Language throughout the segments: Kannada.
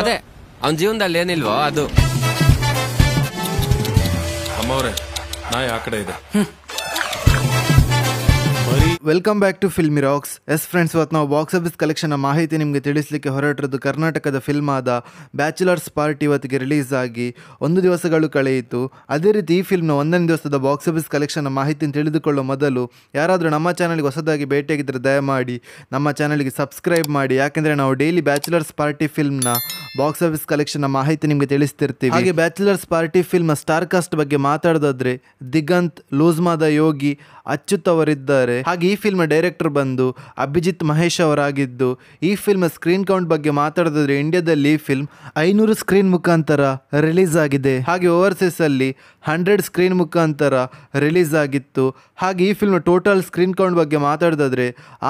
ಅದೇ ಅವನ ಜೀವನದಲ್ಲಿ ಏನಿಲ್ವೋ ಅದು ಅಮ್ಮವ್ರೆ ನಾಯಿ ಆ ಕಡೆ ಇದೆ welcome back to filmy rocks yes friends ಇವತ್ತು ನಾವು ಬಾಕ್ಸ್ ಆಫೀಸ್ ಕಲೆಕ್ಷನ್ ಮಾಹಿತಿ ನಿಮಗೆ ತಿಳಿಸಲಿಕ್ಕೆ ಹೊರಟಿರೋದು ಕರ್ನಾಟಕದ ಫಿಲ್ಮ್ ಆದ ಬ್ಯಾಚುಲರ್ಸ್ ಪಾರ್ಟಿ ಇವತ್ತಿಗೆ ರಿಲೀಸ್ ಆಗಿ ಒಂದು ದಿವಸಗಳು ಕಳೆಯಿತು ಅದೇ ರೀತಿ ಈ ಫಿಲ್ಮ್ನ ಒಂದನೇ ದಿವಸದ ಬಾಕ್ಸ್ ಆಫೀಸ್ ಕಲೆಕ್ಷನ್ ಮಾಹಿತಿಯನ್ನು ತಿಳಿದುಕೊಳ್ಳುವ ಮೊದಲು ಯಾರಾದರೂ ನಮ್ಮ ಚಾನಲ್ಗೆ ಹೊಸದಾಗಿ ಭೇಟಿಯಾಗಿದ್ದರೆ ದಯಮಾಡಿ ನಮ್ಮ ಚಾನಲ್ಗೆ ಸಬ್ಸ್ಕ್ರೈಬ್ ಮಾಡಿ ಯಾಕೆಂದರೆ ನಾವು ಡೈಲಿ ಬ್ಯಾಚುಲರ್ಸ್ ಪಾರ್ಟಿ ಫಿಲ್ಮ್ನ ಬಾಕ್ಸ್ ಆಫೀಸ್ ಕಲೆಕ್ಷನ್ ಮಾಹಿತಿ ನಿಮಗೆ ತಿಳಿಸ್ತಿರ್ತೀವಿ ಹಾಗೆ bachelors party film star cast ಬಗ್ಗೆ ಮಾತಾಡೋದಾದ್ರೆ ದಿಗಂತ್ ಲೂಸ್ಮಾದ ಯೋಗಿ ಅಚ್ಯುತ್ ಅವರಿದ್ದಾರೆ ಹಾಗೆ ಈ ಫಿಲ್ಮ್ ಡೈರೆಕ್ಟರ್ ಬಂದು ಅಭಿಜಿತ್ ಮಹೇಶ್ ಅವರಾಗಿದ್ದು ಈ ಫಿಲ್ಮ್ ಸ್ಕ್ರೀನ್ ಕೌಂಟ್ ಬಗ್ಗೆ ಮಾತಾಡೋದಾದ್ರೆ ಇಂಡಿಯಾದಲ್ಲಿ ಈ ಫಿಲ್ಮ್ ಐನೂರು ಸ್ಕ್ರೀನ್ ಮುಖಾಂತರ ರಿಲೀಸ್ ಆಗಿದೆ ಹಾಗೆ ಓವರ್ಸೀಸ್ ಅಲ್ಲಿ ಹಂಡ್ರೆಡ್ ಸ್ಕ್ರೀನ್ ಮುಖಾಂತರ ರಿಲೀಸ್ ಆಗಿತ್ತು ಹಾಗೆ ಈ ಫಿಲ್ಮ್ ಟೋಟಲ್ ಸ್ಕ್ರೀನ್ ಕೌಂಟ್ ಬಗ್ಗೆ ಮಾತಾಡೋದಾದ್ರೆ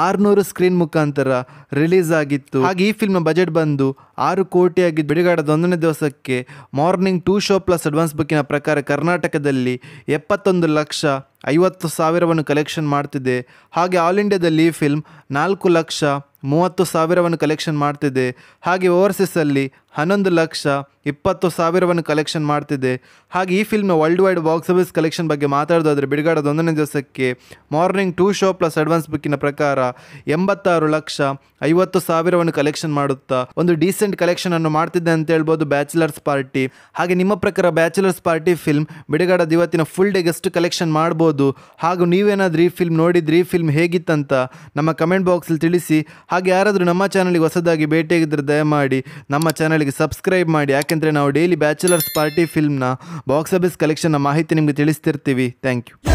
ಆರ್ನೂರು ಸ್ಕ್ರೀನ್ ಮುಖಾಂತರ ರಿಲೀಸ್ ಆಗಿತ್ತು ಹಾಗೆ ಈ ಫಿಲ್ಮ್ ಬಜೆಟ್ ಬಂದು ಆರು ಕೋಟಿ ಕೋಟಿಯಾಗಿ ಬಿಡುಗಾಡದ ಒಂದನೇ ದಿವಸಕ್ಕೆ morning to show plus advance ಬುಕ್ಕಿನ ಪ್ರಕಾರ ಕರ್ನಾಟಕದಲ್ಲಿ ಎಪ್ಪತ್ತೊಂದು ಲಕ್ಷ ಐವತ್ತು ಸಾವಿರವನ್ನು ಕಲೆಕ್ಷನ್ ಮಾಡ್ತಿದೆ ಹಾಗೆ ಆಲ್ ಇಂಡಿಯಾದಲ್ಲಿ ಈ ಫಿಲ್ಮ್ ನಾಲ್ಕು ಲಕ್ಷ ಮೂವತ್ತು ಸಾವಿರವನ್ನು ಕಲೆಕ್ಷನ್ ಮಾಡ್ತಿದೆ ಹಾಗೆ ಓವರ್ಸೀಸಲ್ಲಿ ಹನ್ನೊಂದು ಲಕ್ಷ ಇಪ್ಪತ್ತು ಸಾವಿರವನ್ನು ಕಲೆಕ್ಷನ್ ಮಾಡ್ತಿದೆ ಹಾಗೆ ಈ film worldwide box office collection ಬಗ್ಗೆ ಮಾತಾಡೋದಾದರೆ ಬಿಡುಗಡೆದ ಒಂದನೇ ದಿವಸಕ್ಕೆ morning to show plus advance ಬುಕ್ಕಿನ ಪ್ರಕಾರ ಎಂಬತ್ತಾರು ಲಕ್ಷ ಐವತ್ತು ಸಾವಿರವನ್ನು ಕಲೆಕ್ಷನ್ ಮಾಡುತ್ತಾ ಒಂದು ಡೀಸೆಂಟ್ ಕಲೆಕ್ಷನ್ ಅನ್ನು ಮಾಡ್ತಿದ್ದೆ ಅಂತ ಹೇಳ್ಬೋದು ಬ್ಯಾಚುಲರ್ಸ್ ಪಾರ್ಟಿ ಹಾಗೆ ನಿಮ್ಮ ಪ್ರಕಾರ ಬ್ಯಾಚುಲರ್ಸ್ ಪಾರ್ಟಿ ಫಿಲ್ಮ್ ಬಿಡುಗಡೆ ಇವತ್ತಿನ ಫುಲ್ ಡೇಗೆ ಎಷ್ಟು ಕಲೆಕ್ಷನ್ ಮಾಡ್ಬೋದು ಹಾಗೂ ನೀವೇನಾದ್ರೂ ಈ ಫಿಲ್ಮ್ ನೋಡಿದ್ರಿ ಈ ಫಿಲ್ಮ್ ಹೇಗಿತ್ತಂತ ನಮ್ಮ ಕಮೆಂಟ್ ಬಾಕ್ಸಲ್ಲಿ ತಿಳಿಸಿ ಹಾಗೆ ಯಾರಾದರೂ ನಮ್ಮ ಚಾನಲ್ಗೆ ಹೊಸದಾಗಿ ಭೇಟಿಯಾಗಿದ್ದರೆ ದಯಮಾಡಿ ನಮ್ಮ ಚಾನಲ್ ಚಾನಲ್ಗೆ ಸಬ್ಸ್ಕ್ರೈಬ್ ಮಾಡಿ ಯಾಕೆಂದರೆ ನಾವು ಡೈಲಿ ಬ್ಯಾಚುಲರ್ಸ್ ಪಾರ್ಟಿ ಫಿಲ್ಮ್ನ ಬಾಕ್ಸ್ ಆಫೀಸ್ ಕಲೆಕ್ಷನ್ನ ಮಾಹಿತಿ ನಿಮಗೆ ತಿಳಿಸ್ತಿರ್ತೀವಿ ಥ್ಯಾಂಕ್ ಯು